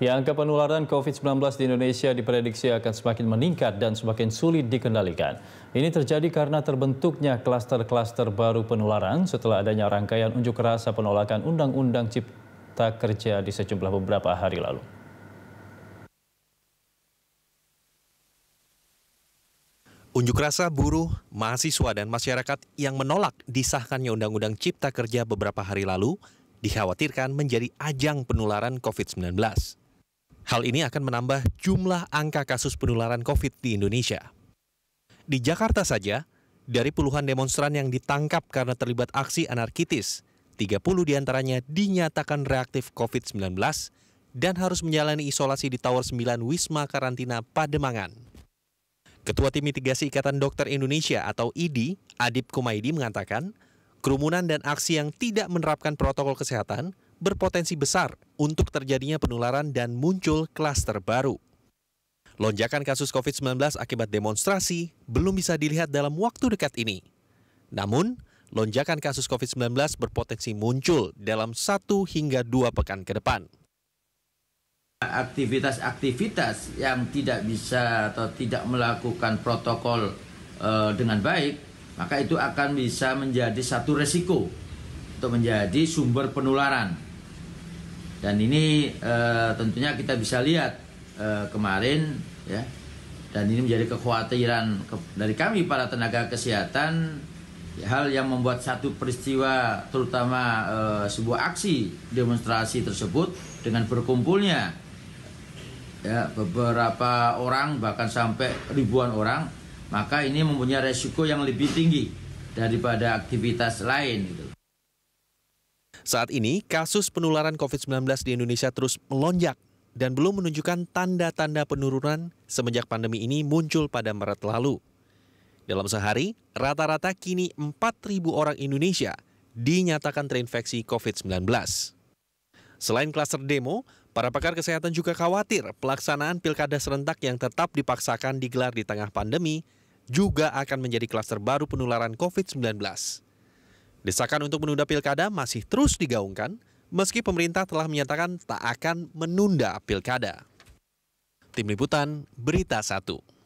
Ya, angka penularan COVID-19 di Indonesia diprediksi akan semakin meningkat dan semakin sulit dikendalikan. Ini terjadi karena terbentuknya klaster-klaster baru penularan setelah adanya rangkaian unjuk rasa penolakan Undang-Undang Cipta Kerja di sejumlah beberapa hari lalu. Unjuk rasa buruh, mahasiswa, dan masyarakat yang menolak disahkannya Undang-Undang Cipta Kerja beberapa hari lalu dikhawatirkan menjadi ajang penularan COVID-19. Hal ini akan menambah jumlah angka kasus penularan COVID di Indonesia. Di Jakarta saja, dari puluhan demonstran yang ditangkap karena terlibat aksi anarkitis, 30 diantaranya dinyatakan reaktif COVID-19 dan harus menjalani isolasi di Tower 9 Wisma Karantina Pademangan. Ketua Tim Mitigasi Ikatan Dokter Indonesia atau IDI, Adip Kumaidi mengatakan, kerumunan dan aksi yang tidak menerapkan protokol kesehatan berpotensi besar untuk terjadinya penularan dan muncul klaster baru. Lonjakan kasus COVID-19 akibat demonstrasi belum bisa dilihat dalam waktu dekat ini. Namun, lonjakan kasus COVID-19 berpotensi muncul dalam satu hingga dua pekan ke depan. Aktivitas-aktivitas yang tidak bisa atau tidak melakukan protokol eh, dengan baik, maka itu akan bisa menjadi satu resiko untuk menjadi sumber penularan. Dan ini e, tentunya kita bisa lihat e, kemarin ya. Dan ini menjadi kekhawatiran ke, dari kami para tenaga kesehatan hal yang membuat satu peristiwa terutama e, sebuah aksi demonstrasi tersebut dengan berkumpulnya ya beberapa orang bahkan sampai ribuan orang maka ini mempunyai resiko yang lebih tinggi daripada aktivitas lain gitu. Saat ini, kasus penularan COVID-19 di Indonesia terus melonjak dan belum menunjukkan tanda-tanda penurunan semenjak pandemi ini muncul pada Maret lalu. Dalam sehari, rata-rata kini 4.000 orang Indonesia dinyatakan terinfeksi COVID-19. Selain klaster demo, para pakar kesehatan juga khawatir pelaksanaan pilkada serentak yang tetap dipaksakan digelar di tengah pandemi juga akan menjadi klaster baru penularan COVID-19. Desakan untuk menunda pilkada masih terus digaungkan, meski pemerintah telah menyatakan tak akan menunda pilkada. Tim Liputan, Berita 1.